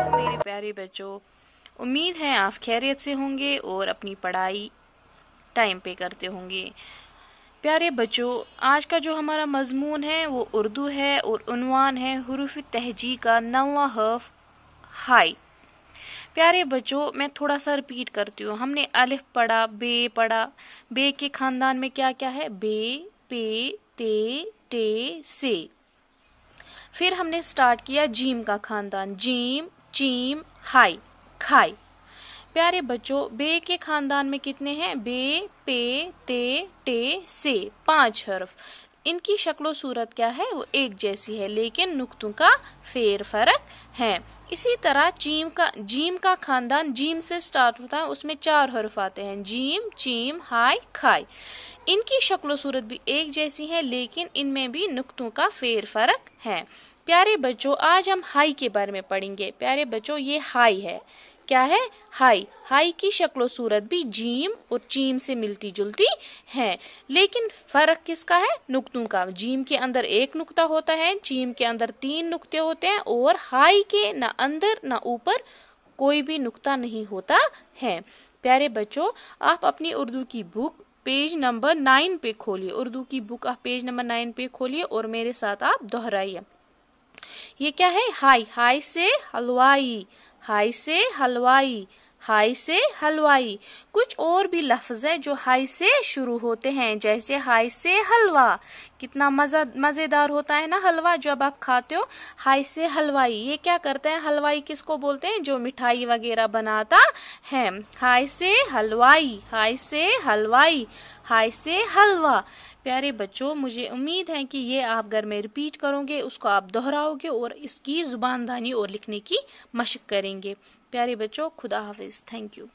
मेरे प्यारे बच्चों उम्मीद है आप खैरियत से होंगे और अपनी पढ़ाई टाइम पे करते होंगे प्यारे बच्चों आज का जो हमारा मजमून है वो उर्दू है और उनवान है हरूफ तहजी का नवा हर्फ हाई प्यारे बच्चों मैं थोड़ा सा रिपीट करती हूँ हमने अलिफ पढ़ा बे पढ़ा बे के खानदान में क्या क्या है बे पे ते टे से फिर हमने स्टार्ट किया जीम का खानदान जीम चीम हाई खाई प्यारे बच्चों बे के खानदान में कितने हैं बे पे ते टे से पांच हर्फ इनकी शक्लो सूरत क्या है वो एक जैसी है लेकिन नुकतों का फेर फर्क है इसी तरह चीम का जीम का खानदान जीम से स्टार्ट होता है उसमें चार हर्फ आते हैं जीम चीम हाई खाई इनकी शक्लो सूरत भी एक जैसी है लेकिन इनमें भी नुकतों का फेर फर्क है प्यारे बच्चों आज हम हाई के बारे में पढ़ेंगे प्यारे बच्चों ये हाई है क्या है हाई हाई की शक्लो सूरत भी जीम और चीम से मिलती जुलती है लेकिन फर्क किसका है नुकतों का जीम के अंदर एक नुकता होता है चीम के अंदर तीन नुकते होते हैं और हाई के ना अंदर ना ऊपर कोई भी नुकता नहीं होता है प्यारे बच्चों आप अपनी उर्दू की बुक पेज नंबर नाइन पे खोलिए उर्दू की बुक आप पेज नंबर नाइन पे खोलिए और मेरे साथ आप दोहराइए ये क्या है हाई हाई से हलवाई हाई से हलवाई हाई से हलवाई कुछ और भी लफ्ज है जो हाई से शुरू होते हैं जैसे हाई से हलवा कितना मजा मजेदार होता है ना हलवा जब आप खाते हो हाई से हलवाई ये क्या करते हैं हलवाई किसको बोलते हैं जो मिठाई वगैरह बनाता है हाई से हलवाई हाई से हलवाई हाय से हलवा प्यारे बच्चों मुझे उम्मीद है कि ये आप घर में रिपीट करोगे उसको आप दोहराओगे और इसकी जुबानदानी और लिखने की मशक करेंगे प्यारे बच्चों खुदा हाफिज थैंक यू